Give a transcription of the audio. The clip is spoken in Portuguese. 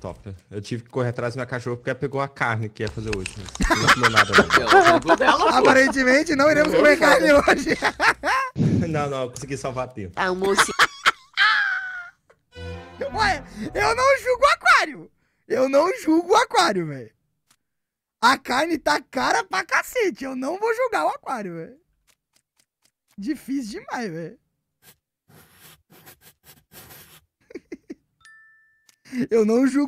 Top. Eu tive que correr atrás da minha cachorra porque ela pegou a carne que ia fazer hoje. Né? não comeu nada. Aparentemente não iremos comer carne hoje. não, não, eu consegui salvar a tempo. Ah, Ué, eu não julgo o aquário. Eu não julgo o aquário, velho. A carne tá cara pra cacete. Eu não vou julgar o aquário, velho. Difícil demais, velho. Eu não julgo